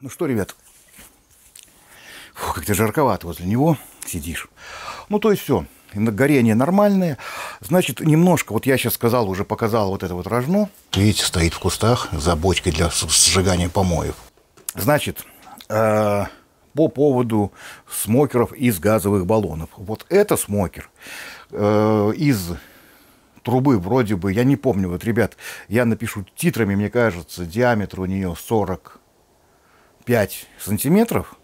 Ну что, ребят, как-то жарковато возле него сидишь. Ну, то есть все, горение нормальное. Значит, немножко, вот я сейчас сказал, уже показал вот это вот рожно. Видите, стоит в кустах за бочкой для сжигания помоев. Значит, э, по поводу смокеров из газовых баллонов. Вот это смокер э, из трубы вроде бы, я не помню, вот, ребят, я напишу титрами, мне кажется, диаметр у нее 40 5 сантиметров,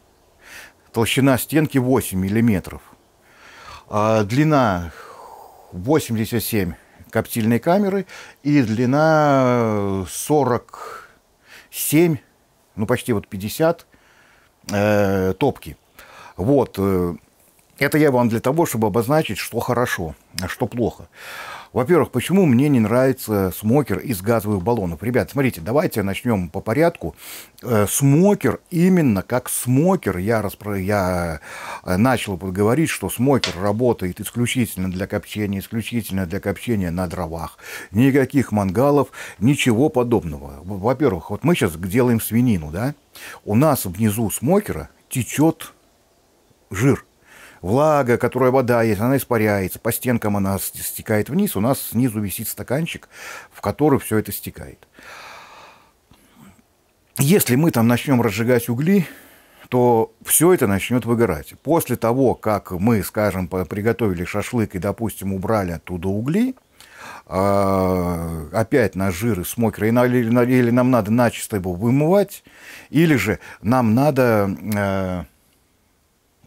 толщина стенки 8 миллиметров, а длина 87 коптильной камеры и длина 47, ну почти вот 50 э, топки. Вот, э, это я вам для того, чтобы обозначить, что хорошо, а что плохо. Во-первых, почему мне не нравится смокер из газовых баллонов? Ребят, смотрите, давайте начнем по порядку. Э, смокер, именно как смокер, я, распро... я э, начал говорить, что смокер работает исключительно для копчения, исключительно для копчения на дровах. Никаких мангалов, ничего подобного. Во-первых, вот мы сейчас делаем свинину, да? У нас внизу смокера течет жир – влага, которая вода есть, она испаряется, по стенкам она стекает вниз, у нас снизу висит стаканчик, в который все это стекает. Если мы там начнем разжигать угли, то все это начнет выгорать. После того, как мы, скажем, приготовили шашлык и, допустим, убрали оттуда угли, а, опять на жиры с мокрой, или, или нам надо начисто его вымывать, или же нам надо э,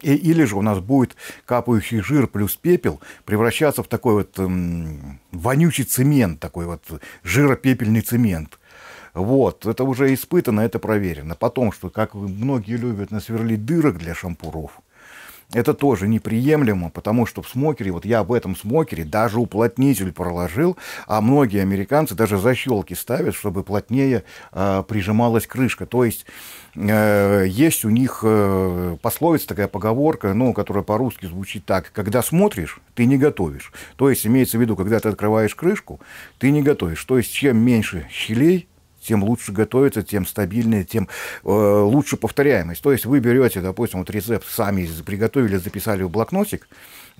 и Или же у нас будет капающий жир плюс пепел превращаться в такой вот эм, вонючий цемент, такой вот жиропепельный цемент. Вот, это уже испытано, это проверено. Потом, что как многие любят насверлить дырок для шампуров – это тоже неприемлемо, потому что в смокере, вот я в этом смокере даже уплотнитель проложил, а многие американцы даже защелки ставят, чтобы плотнее э, прижималась крышка. То есть э, есть у них э, пословица, такая поговорка, ну, которая по-русски звучит так, когда смотришь, ты не готовишь. То есть имеется в виду, когда ты открываешь крышку, ты не готовишь. То есть чем меньше щелей, тем лучше готовится, тем стабильнее, тем э, лучше повторяемость. То есть вы берете, допустим, вот рецепт сами приготовили, записали в блокнотик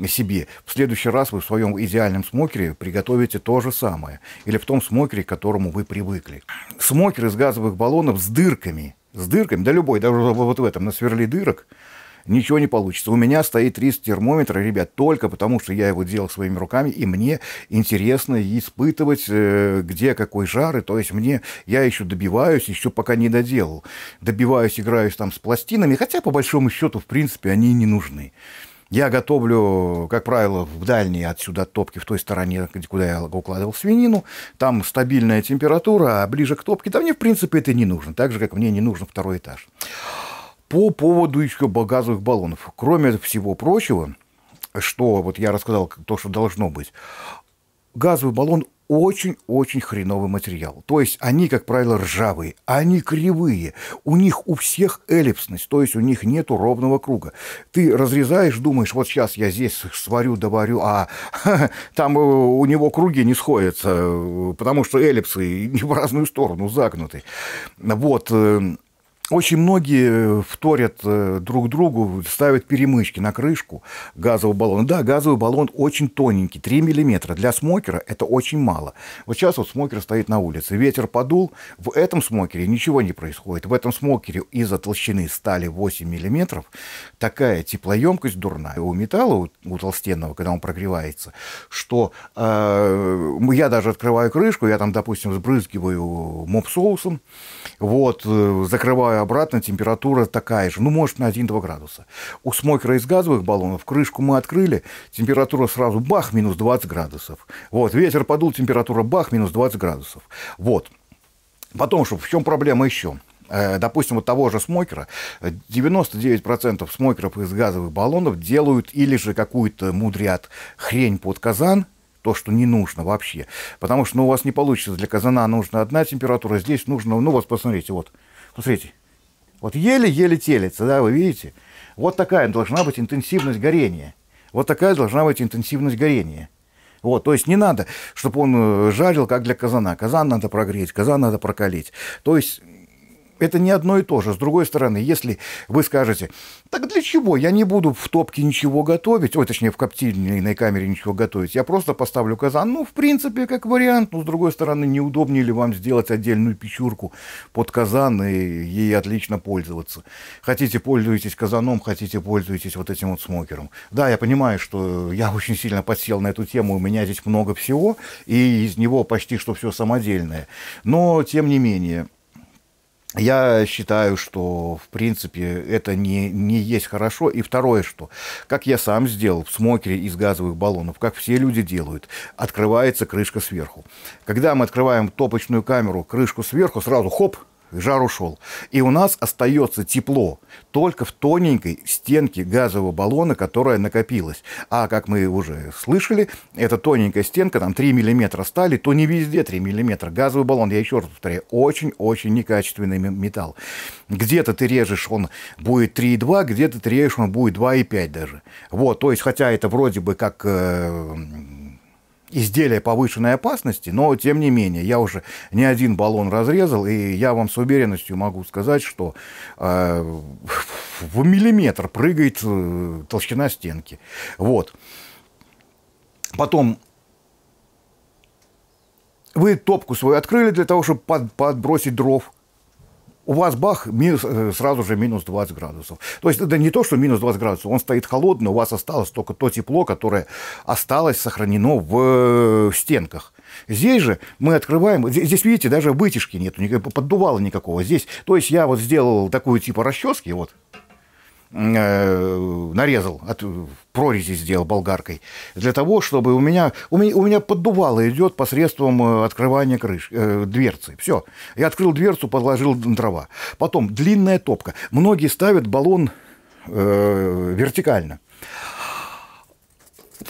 себе, в следующий раз вы в своем идеальном смокере приготовите то же самое. Или в том смокере, к которому вы привыкли. Смокер из газовых баллонов с дырками. С дырками, да любой, даже вот в этом, на сверли дырок – ничего не получится. У меня стоит риск термометра, ребят, только потому, что я его делал своими руками, и мне интересно испытывать, э, где какой жар, и то есть мне, я еще добиваюсь, еще пока не доделал. Добиваюсь, играюсь там с пластинами, хотя по большому счету, в принципе, они не нужны. Я готовлю, как правило, в дальней отсюда топки, в той стороне, куда я укладывал свинину. Там стабильная температура, а ближе к топке, да мне, в принципе, это не нужно. Так же, как мне не нужен второй этаж по поводу еще газовых баллонов. Кроме всего прочего, что вот я рассказал, то, что должно быть, газовый баллон очень-очень хреновый материал. То есть они, как правило, ржавые, а они кривые, у них у всех эллипсность, то есть у них нету ровного круга. Ты разрезаешь, думаешь, вот сейчас я здесь сварю, доварю, а там э, у него круги не сходятся, э, потому что эллипсы не в разную сторону загнуты. Вот, э, очень многие э, вторят э, друг другу, ставят перемычки на крышку газового баллона. Да, газовый баллон очень тоненький, 3 миллиметра. Для смокера это очень мало. Вот сейчас вот смокер стоит на улице, ветер подул, в этом смокере ничего не происходит. В этом смокере из-за толщины стали 8 миллиметров такая теплоемкость дурная у металла, у толстенного, когда он прогревается, что э, я даже открываю крышку, я там, допустим, сбрызгиваю моп-соусом, вот, э, закрываю обратно, температура такая же, ну, может, на 1-2 градуса. У смокера из газовых баллонов крышку мы открыли, температура сразу бах, минус 20 градусов. Вот, ветер подул, температура бах, минус 20 градусов. Вот. Потом, что, в чем проблема еще? Э, допустим, вот того же смокера, 99% смокеров из газовых баллонов делают или же какую-то мудрят хрень под казан, то, что не нужно вообще. Потому что ну, у вас не получится. Для казана нужна одна температура, здесь нужно... Ну, вот посмотрите, вот. Посмотрите, вот еле-еле телится, да, вы видите? Вот такая должна быть интенсивность горения. Вот такая должна быть интенсивность горения. Вот, то есть не надо, чтобы он э, жарил, как для казана. Казан надо прогреть, казан надо прокалить. То есть это не одно и то же. С другой стороны, если вы скажете, так для чего? Я не буду в топке ничего готовить, ой, точнее, в коптильной камере ничего готовить. Я просто поставлю казан. Ну, в принципе, как вариант. Но, с другой стороны, неудобнее ли вам сделать отдельную печурку под казан и ей отлично пользоваться? Хотите, пользуйтесь казаном, хотите, пользуйтесь вот этим вот смокером. Да, я понимаю, что я очень сильно подсел на эту тему, у меня здесь много всего, и из него почти что все самодельное. Но, тем не менее, я считаю, что, в принципе, это не, не есть хорошо. И второе, что, как я сам сделал в смокере из газовых баллонов, как все люди делают, открывается крышка сверху. Когда мы открываем топочную камеру, крышку сверху, сразу хоп – жар ушел. И у нас остается тепло только в тоненькой стенке газового баллона, которая накопилась. А, как мы уже слышали, эта тоненькая стенка, там 3 мм стали, то не везде 3 мм. Газовый баллон, я еще раз повторяю, очень-очень некачественный металл. Где-то ты режешь, он будет 3,2, где-то ты режешь, он будет 2,5 даже. Вот, то есть, хотя это вроде бы как... Э, изделия повышенной опасности, но тем не менее, я уже не один баллон разрезал, и я вам с уверенностью могу сказать, что э, в миллиметр прыгает э, толщина стенки. Вот. Потом вы топку свою открыли для того, чтобы под, подбросить дров – у вас бах, минус, э, сразу же минус 20 градусов. То есть это не то, что минус 20 градусов, он стоит холодный, у вас осталось только то тепло, которое осталось сохранено в э, стенках. Здесь же мы открываем, здесь, видите, даже вытяжки нету, поддувала никакого. Здесь, то есть я вот сделал такую типа расчески, вот, Э, нарезал, от прорези сделал болгаркой, для того, чтобы у меня, у меня, у меня поддувало идет посредством э, открывания крыш, э, дверцы. Все. Я открыл дверцу, подложил дрова. Потом длинная топка. Многие ставят баллон э, вертикально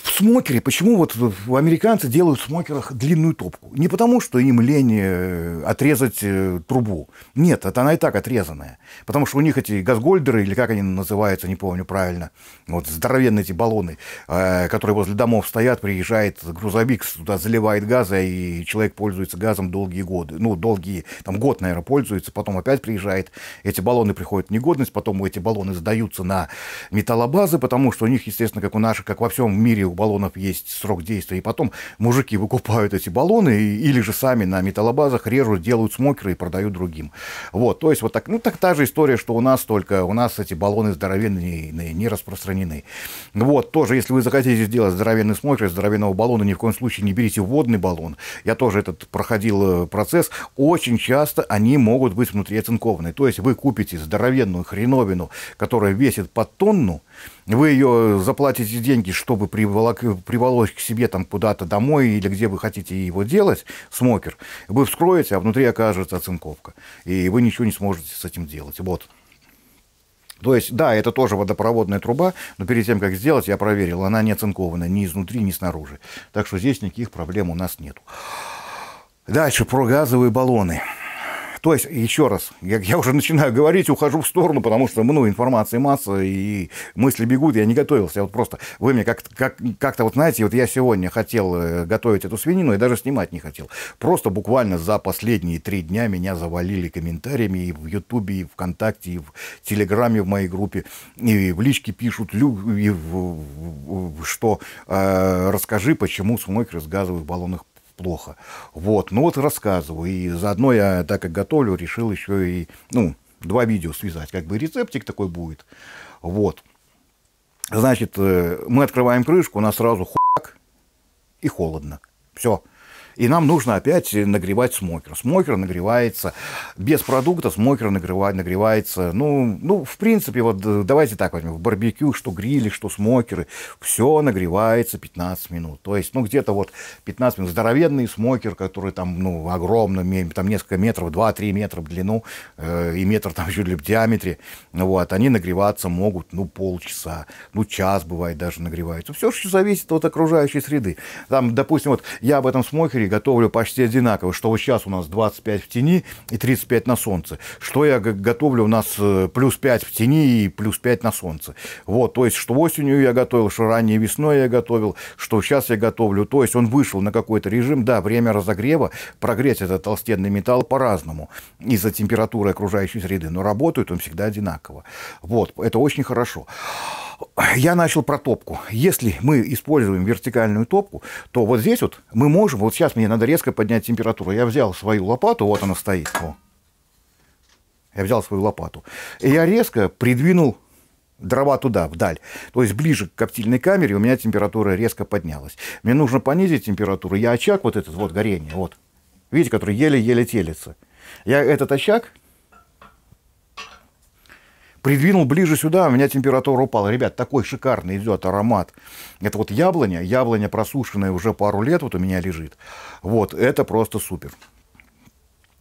в смокере, почему вот американцы делают в смокерах длинную топку? Не потому, что им лень э, отрезать э, трубу. Нет, это она и так отрезанная. Потому что у них эти газгольдеры, или как они называются, не помню правильно, вот здоровенные эти баллоны, э, которые возле домов стоят, приезжает грузовик, туда заливает газа, и человек пользуется газом долгие годы. Ну, долгие, там год, наверное, пользуется, потом опять приезжает, эти баллоны приходят в негодность, потом эти баллоны сдаются на металлобазы, потому что у них, естественно, как у наших, как во всем мире, мире у баллонов есть срок действия, и потом мужики выкупают эти баллоны или же сами на металлобазах режут, делают смокеры и продают другим. Вот, то есть вот так, ну так та же история, что у нас, только у нас эти баллоны здоровенные не распространены. Вот, тоже, если вы захотите сделать здоровенный смокер из здоровенного баллона, ни в коем случае не берите водный баллон. Я тоже этот проходил э, процесс. Очень часто они могут быть внутри оцинкованные. То есть вы купите здоровенную хреновину, которая весит по тонну, вы ее заплатите деньги, чтобы приволок, приволочь к себе там куда-то домой или где вы хотите его делать, смокер, вы вскроете, а внутри окажется оцинковка, и вы ничего не сможете с этим делать. Вот. То есть, да, это тоже водопроводная труба, но перед тем, как сделать, я проверил, она не оцинкована ни изнутри, ни снаружи. Так что здесь никаких проблем у нас нет. Дальше про газовые баллоны. То есть, еще раз, я, я уже начинаю говорить, ухожу в сторону, потому что ну, информации масса, и мысли бегут, я не готовился. Я вот просто, вы мне как-то, как, как вот, знаете, вот я сегодня хотел э, готовить эту свинину и даже снимать не хотел. Просто буквально за последние три дня меня завалили комментариями и в Ютубе, и в ВКонтакте, и в Телеграме в моей группе, и в личке пишут, и в, что э, расскажи, почему смог из газовых баллонных плохо. Вот, ну вот рассказываю. И заодно я, так как готовлю, решил еще и, ну, два видео связать. Как бы рецептик такой будет. Вот. Значит, э, мы открываем крышку, у нас сразу хуяк и холодно. Все. И нам нужно опять нагревать смокер. Смокер нагревается без продукта, смокер нагревает, нагревается. Ну, ну, в принципе, вот э, давайте так возьмем, в барбекю, что грили, что смокеры, все нагревается 15 минут. То есть, ну, где-то вот 15 минут. Здоровенный смокер, который там, ну, огромный, там несколько метров, 2-3 метра в длину э, и метр там чуть ли в диаметре. Вот, они нагреваться могут, ну, полчаса, ну, час бывает даже нагреваются. Все же зависит от окружающей среды. Там, допустим, вот я об этом смокере готовлю почти одинаково, что вот сейчас у нас 25 в тени и 35 на солнце, что я готовлю у нас э, плюс 5 в тени и плюс 5 на солнце. Вот, то есть, что осенью я готовил, что ранней весной я готовил, что сейчас я готовлю. То есть, он вышел на какой-то режим, да, время разогрева, прогреть этот толстенный металл по-разному из-за температуры окружающей среды, но работают он всегда одинаково. Вот, это очень хорошо. Я начал про топку. Если мы используем вертикальную топку, то вот здесь вот мы можем, вот сейчас мне надо резко поднять температуру. Я взял свою лопату, вот она стоит. О. Я взял свою лопату. И я резко придвинул дрова туда, вдаль. То есть ближе к коптильной камере у меня температура резко поднялась. Мне нужно понизить температуру. Я очаг вот этот, вот горение, вот. Видите, который еле-еле телится. Я этот очаг Придвинул ближе сюда, у меня температура упала. Ребят, такой шикарный идет аромат. Это вот яблоня, яблоня просушенная уже пару лет вот у меня лежит. Вот, это просто супер.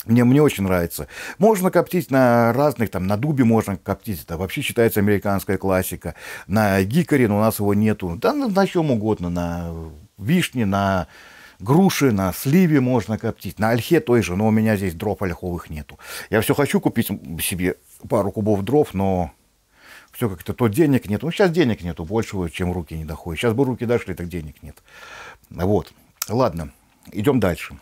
Мне, мне очень нравится. Можно коптить на разных, там, на дубе можно коптить, это вообще считается американская классика. На гикаре, но у нас его нету. Да на, на чем угодно, на вишне, на Груши на сливе можно коптить, на ольхе той же, но у меня здесь дров ольховых нету. Я все хочу купить себе пару кубов дров, но все как-то то денег нет. Ну, сейчас денег нету больше, чем руки не доходят. Сейчас бы руки дошли, так денег нет. Вот. Ладно, идем дальше.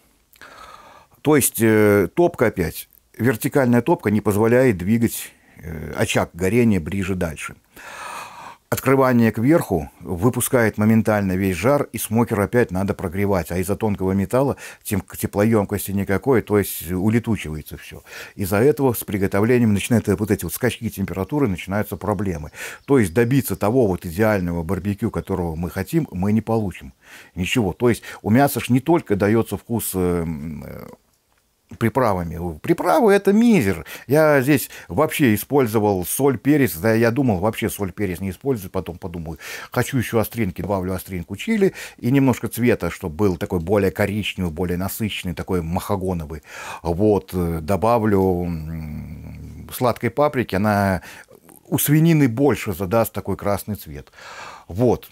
То есть э, топка опять. Вертикальная топка не позволяет двигать э, очаг горения ближе дальше. Открывание кверху выпускает моментально весь жар, и смокер опять надо прогревать. А из-за тонкого металла тем, теплоемкости никакой, то есть улетучивается все. Из-за этого с приготовлением начинают вот эти вот скачки температуры, начинаются проблемы. То есть добиться того вот идеального барбекю, которого мы хотим, мы не получим. Ничего. То есть у мяса ж не только дается вкус эм, приправами. Приправы – это мизер. Я здесь вообще использовал соль, перец. Да, я думал, вообще соль, перец не использую. Потом подумаю, хочу еще остринки. Добавлю остринку чили и немножко цвета, чтобы был такой более коричневый, более насыщенный, такой махагоновый. Вот, э, добавлю сладкой паприки. Она у свинины больше задаст такой красный цвет. Вот,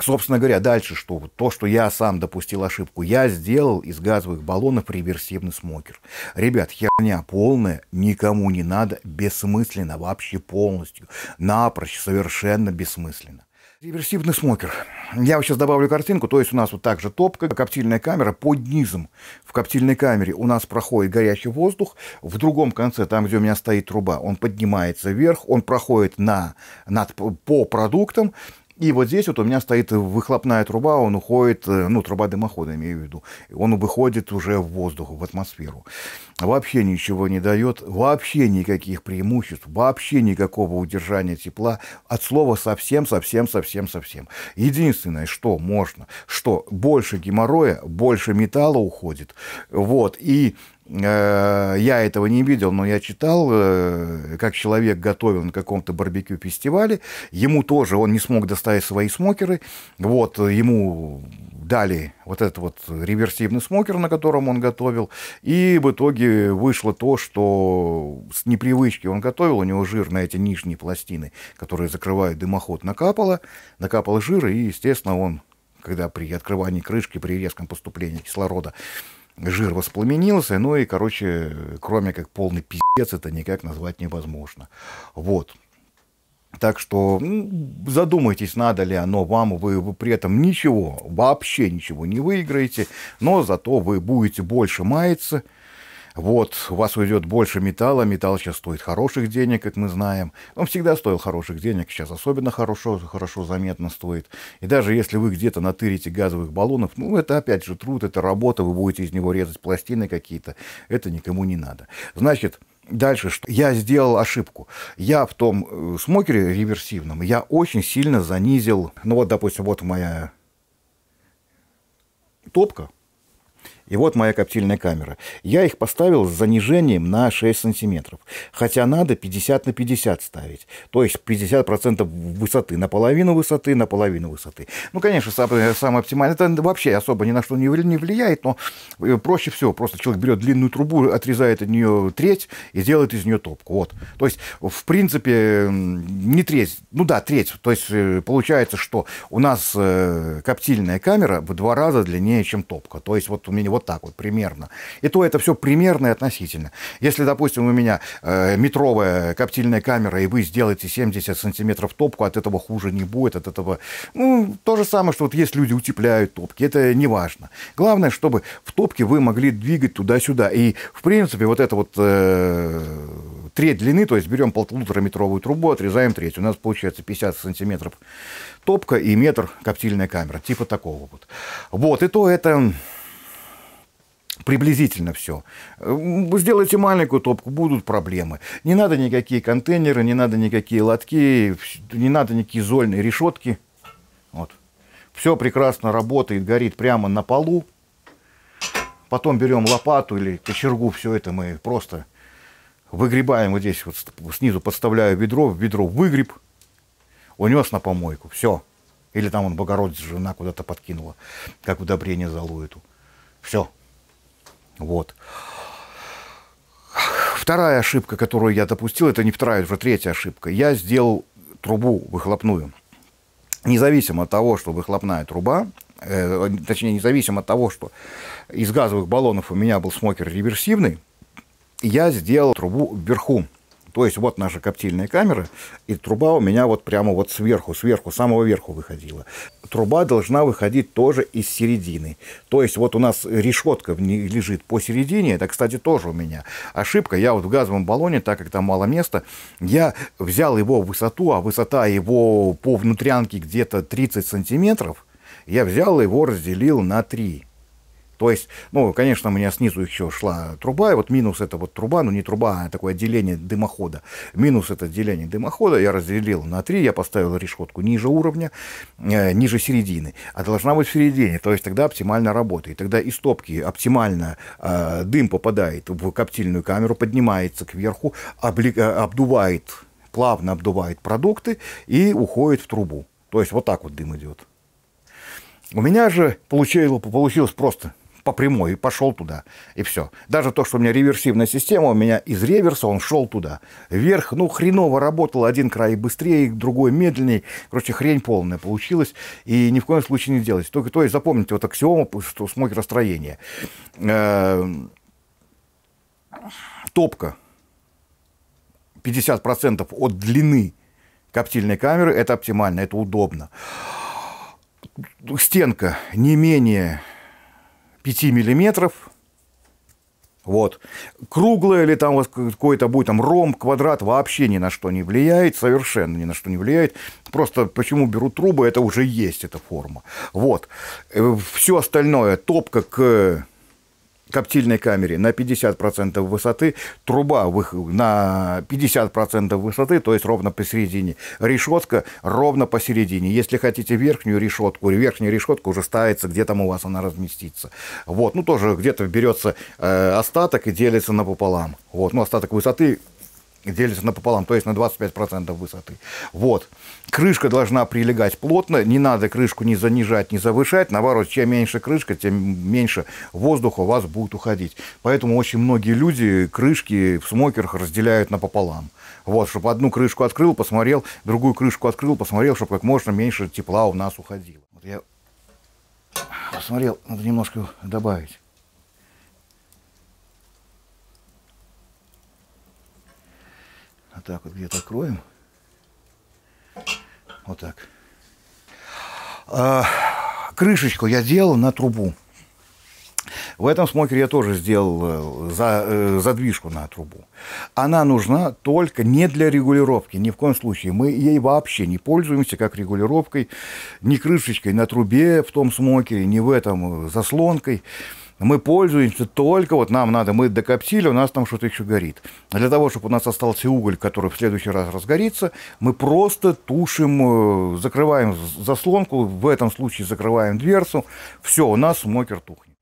Собственно говоря, дальше что? То, что я сам допустил ошибку, я сделал из газовых баллонов реверсивный смокер. Ребят, херня полная, никому не надо, бессмысленно, вообще полностью, напрочь, совершенно бессмысленно. Реверсивный смокер. Я сейчас добавлю картинку, то есть у нас вот также топка, коптильная камера под низом. В коптильной камере у нас проходит горячий воздух, в другом конце, там, где у меня стоит труба, он поднимается вверх, он проходит на, над, по продуктам, и вот здесь вот у меня стоит выхлопная труба, он уходит, э, ну, труба дымохода, имею в виду, он выходит уже в воздух, в атмосферу. Вообще ничего не дает, вообще никаких преимуществ, вообще никакого удержания тепла от слова совсем, совсем, совсем, совсем. Единственное, что можно, что больше геморроя, больше металла уходит, вот, и Э, я этого не видел, но я читал, э, как человек готовил на каком-то барбекю-фестивале. Ему тоже, он не смог доставить свои смокеры. Вот, ему дали вот этот вот реверсивный смокер, на котором он готовил. И в итоге вышло то, что с непривычки он готовил, у него жир на эти нижние пластины, которые закрывают дымоход, накапало. Накапало жира, и, естественно, он когда при открывании крышки, при резком поступлении кислорода жир воспламенился, ну и, короче, кроме как полный пиздец, это никак назвать невозможно. Вот. Так что ну, задумайтесь, надо ли оно вам, вы, вы при этом ничего, вообще ничего не выиграете, но зато вы будете больше маяться – вот, у вас уйдет больше металла, металл сейчас стоит хороших денег, как мы знаем. Он всегда стоил хороших денег, сейчас особенно хорошо, хорошо заметно стоит. И даже если вы где-то натырите газовых баллонов, ну, это опять же труд, это работа, вы будете из него резать пластины какие-то, это никому не надо. Значит, Дальше, что я сделал ошибку. Я в том э, смокере реверсивном, я очень сильно занизил, ну вот, допустим, вот моя топка, и вот моя коптильная камера. Я их поставил с занижением на 6 сантиметров. Хотя надо 50 на 50 ставить. То есть 50% высоты. на половину высоты, на половину высоты. Ну, конечно, самое оптимальное. Это вообще особо ни на что не влияет, но э, проще всего. Просто человек берет длинную трубу, отрезает от нее треть и делает из нее топку. Вот. То есть, в принципе, не треть. Ну да, треть. То есть, э, получается, что у нас э, коптильная камера в два раза длиннее, чем топка. То есть, вот у меня вот так вот примерно. И то это все примерно и относительно. Если, допустим, у меня э, метровая коптильная камера, и вы сделаете 70 сантиметров топку, от этого хуже не будет, от этого... Ну, то же самое, что вот есть люди утепляют топки, это не важно. Главное, чтобы в топке вы могли двигать туда-сюда. И, в принципе, вот это вот... Э, треть длины, то есть берем полутораметровую трубу, отрезаем треть. У нас получается 50 сантиметров топка и метр коптильная камера, типа такого вот. Вот, и то это приблизительно все. Э, сделайте маленькую топку, будут проблемы. Не надо никакие контейнеры, не надо никакие лотки, не надо никакие зольные решетки. Вот. Все прекрасно работает, горит прямо на полу. Потом берем лопату или кочергу, все это мы просто выгребаем вот здесь, вот снизу подставляю ведро, в ведро выгреб, унес на помойку, все. Или там он Богородица жена куда-то подкинула, как удобрение за эту Все, вот. Вторая ошибка, которую я допустил, это не вторая, уже третья ошибка. Я сделал трубу выхлопную. Независимо от того, что выхлопная труба, э, точнее, независимо от того, что из газовых баллонов у меня был смокер реверсивный, я сделал трубу вверху. То есть вот наша коптильная камера, и труба у меня вот прямо вот сверху, сверху, самого верху выходила. Труба должна выходить тоже из середины. То есть вот у нас решетка лежит посередине, это, кстати, тоже у меня ошибка. Я вот в газовом баллоне, так как там мало места, я взял его высоту, а высота его по внутрянке где-то 30 сантиметров, я взял его разделил на 3 то есть, ну, конечно, у меня снизу еще шла труба, и вот минус это вот труба, ну не труба, а такое отделение дымохода. Минус это отделение дымохода я разделил на три, я поставил решетку ниже уровня, э, ниже середины, а должна быть в середине, то есть тогда оптимально работает. Тогда из топки оптимально э, дым попадает в коптильную камеру, поднимается кверху, обли- э, обдувает, плавно обдувает продукты и уходит в трубу. То есть вот так вот дым идет. У меня же получилось, получилось просто по прямой и пошел туда, и все. Даже то, что у меня реверсивная система, у меня из реверса он шел туда. Вверх, ну, хреново работал, один край быстрее, другой медленнее. Короче, хрень полная получилась, и ни в коем случае не делать. Только то есть запомните вот аксиому, что смог расстроение. Э, топка 50% от длины коптильной камеры, это оптимально, это удобно стенка не менее 5 миллиметров. Вот. Круглое или там какой-то будет там ромб, квадрат вообще ни на что не влияет, совершенно ни на что не влияет. Просто почему берут трубы, это уже есть эта форма. Вот. Э, Все остальное, топка к коптильной камере на 50% высоты, труба на 50% высоты, то есть ровно посередине, решетка ровно посередине. Если хотите верхнюю решетку, верхняя решетка уже ставится, где там у вас она разместится. Вот, ну тоже где-то берется э, остаток и делится напополам. Вот, ну остаток высоты делится напополам, то есть на 25% высоты. Вот. Крышка должна прилегать плотно, не надо крышку ни занижать, ни завышать. Наоборот, чем меньше крышка, тем меньше воздуха у вас будет уходить. Поэтому очень многие люди крышки в смокерах разделяют напополам. Вот, чтобы одну крышку открыл, посмотрел, другую крышку открыл, посмотрел, чтобы как можно меньше тепла у нас уходило. Вот я посмотрел, надо немножко добавить. Вот так вот где-то откроем. Вот так. А, крышечку я делал на трубу. В этом смокере я тоже сделал э, за, э, задвижку на трубу. Она нужна только не для регулировки, ни в коем случае. Мы ей вообще не пользуемся как регулировкой, ни крышечкой на трубе в том смокере, ни в этом э, заслонкой. Мы пользуемся только, вот нам надо, мы докоптили, у нас там что-то еще горит. А для того, чтобы у нас остался уголь, который в следующий раз разгорится, мы просто тушим, э, закрываем заслонку, в этом случае закрываем дверцу. Все, у нас мокер тухнет.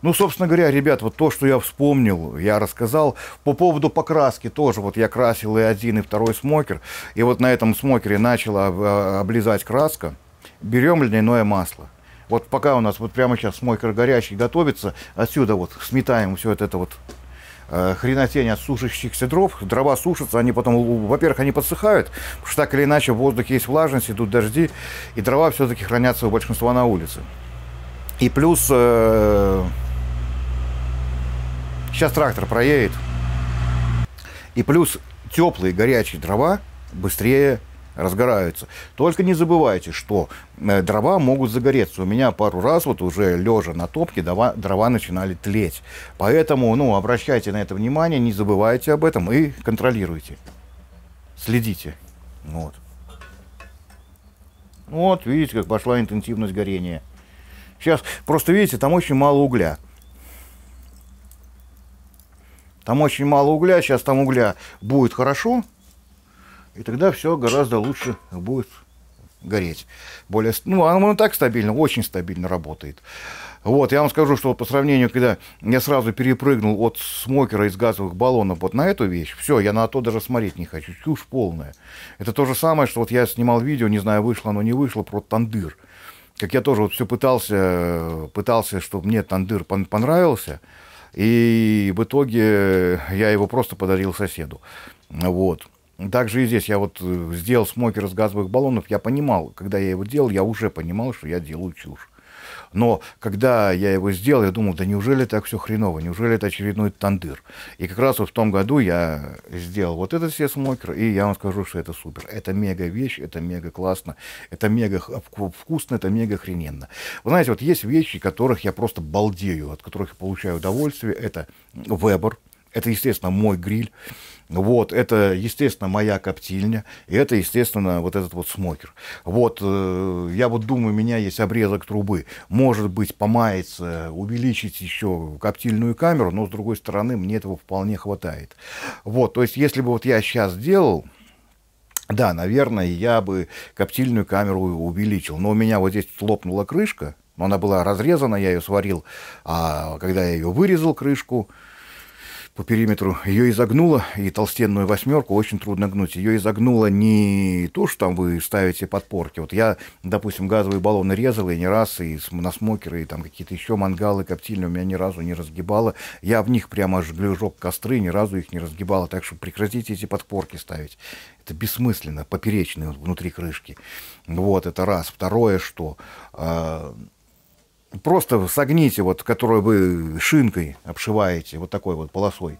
Ну, собственно говоря, ребят, вот то, что я вспомнил, я рассказал. По поводу покраски тоже. Вот я красил и один, и второй смокер. И вот на этом смокере начала а, а, облизать краска. Берем льняное масло. Вот пока у нас вот прямо сейчас мойкер горячий готовится, отсюда вот сметаем все это, это вот э, хренотень от сушащихся дров. Дрова сушатся, они потом, во-первых, они подсыхают, потому что так или иначе в воздухе есть влажность, идут дожди, и дрова все-таки хранятся у большинства на улице. И плюс э, сейчас трактор проедет, и плюс теплые горячие дрова быстрее разгораются. Только не забывайте, что э, дрова могут загореться. У меня пару раз вот уже лежа на топке дрова, дрова начинали тлеть. Поэтому ну, обращайте на это внимание, не забывайте об этом и контролируйте. Следите. Вот. Вот, видите, как пошла интенсивность горения. Сейчас, просто видите, там очень мало угля. Там очень мало угля, сейчас там угля будет хорошо, и тогда все гораздо лучше будет гореть. Более, ну, оно так стабильно, очень стабильно работает. Вот, я вам скажу, что вот по сравнению, когда я сразу перепрыгнул от смокера из газовых баллонов вот на эту вещь, все, я на то даже смотреть не хочу, чушь полная. Это то же самое, что вот я снимал видео, не знаю, вышло оно, не вышло, про тандыр. Как я тоже вот все пытался, пытался, чтобы мне тандыр понравился, и в итоге я его просто подарил соседу. Вот. Также и здесь я вот э, сделал смокер из газовых баллонов, я понимал, когда я его делал, я уже понимал, что я делаю чушь. Но когда я его сделал, я думал, да неужели так все хреново, неужели это очередной тандыр? И как раз вот в том году я сделал вот этот себе смокер, и я вам скажу, что это супер. Это мега вещь, это мега классно, это мега э, вкусно, это мега хрененно. Вы знаете, вот есть вещи, которых я просто балдею, от которых я получаю удовольствие. Это вебер, это, естественно, мой гриль. Вот, это, естественно, моя коптильня, и это, естественно, вот этот вот смокер. Вот, э, я вот думаю, у меня есть обрезок трубы. Может быть, помается, увеличить еще коптильную камеру, но, с другой стороны, мне этого вполне хватает. Вот, то есть, если бы вот я сейчас делал, да, наверное, я бы коптильную камеру увеличил. Но у меня вот здесь лопнула крышка, она была разрезана, я ее сварил, а когда я ее вырезал, крышку, по периметру. Ее изогнуло, и толстенную восьмерку очень трудно гнуть. Ее изогнуло не то, что там вы ставите подпорки. Вот я, допустим, газовые баллоны резал, и не раз, и на смокеры, и там какие-то еще мангалы коптильные у меня ни разу не разгибало. Я в них прямо аж жег костры, ни разу их не разгибало. Так что прекратите эти подпорки ставить. Это бессмысленно, поперечные вот внутри крышки. Вот, это раз. Второе, что... Э- просто согните, вот, которую вы шинкой обшиваете, вот такой вот полосой,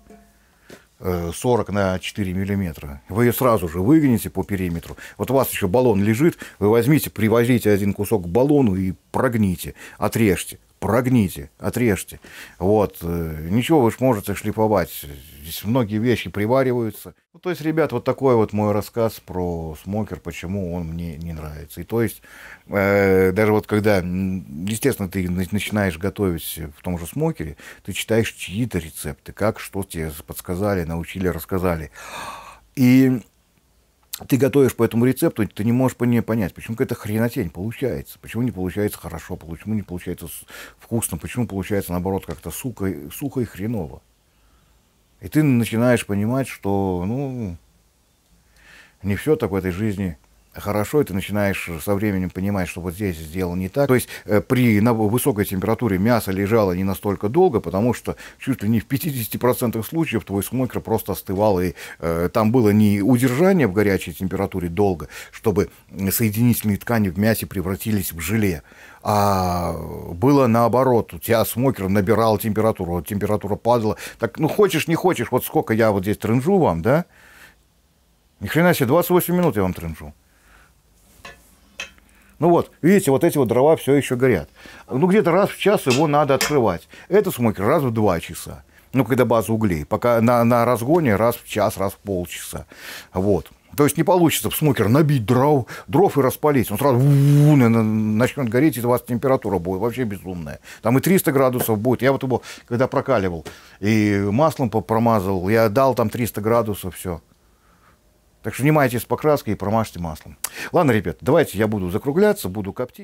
40 э, на 4 миллиметра. Вы ее сразу же выгоните по периметру. Вот у вас еще баллон лежит, вы возьмите, привозите один кусок к баллону и прогните, отрежьте прогните, отрежьте. Вот, э, ничего вы ж можете шлифовать. Здесь многие вещи привариваются. Ну, то есть, ребят, вот такой вот мой рассказ про смокер, почему он мне не нравится. И то есть, э, даже вот когда, естественно, ты начинаешь готовить в том же смокере, ты читаешь чьи-то рецепты, как, что тебе подсказали, научили, рассказали. И ты готовишь по этому рецепту, ты не можешь по ней понять, почему какая-то хренотень получается, почему не получается хорошо, почему не получается вкусно, почему получается, наоборот, как-то сухо, сухо и хреново. И ты начинаешь понимать, что, ну, не все так в этой жизни – хорошо, и ты начинаешь со временем понимать, что вот здесь сделал не так. То есть э, при высокой температуре мясо лежало не настолько долго, потому что чуть ли не в 50% случаев твой смокер просто остывал, и э, там было не удержание в горячей температуре долго, чтобы соединительные ткани в мясе превратились в желе, а было наоборот, у тебя смокер набирал температуру, вот температура падала, так, ну, хочешь, не хочешь, вот сколько я вот здесь тренжу вам, да, ни хрена себе, 28 минут я вам тренжу. Ну вот, видите, вот эти вот дрова все еще горят. Ну, где-то раз в час его надо открывать. Это смокер раз в два часа. Ну, когда база углей. Пока на, на разгоне раз в час, раз в полчаса. Вот. То есть не получится в смокер набить дров, дров и распалить. Он сразу начнет гореть, и у вас температура будет вообще безумная. Там и 300 градусов будет. Я вот его, когда прокаливал и маслом промазал, я дал там 300 градусов, все. Так что внимайтесь с покраской и промажьте маслом. Ладно, ребят, давайте я буду закругляться, буду коптить.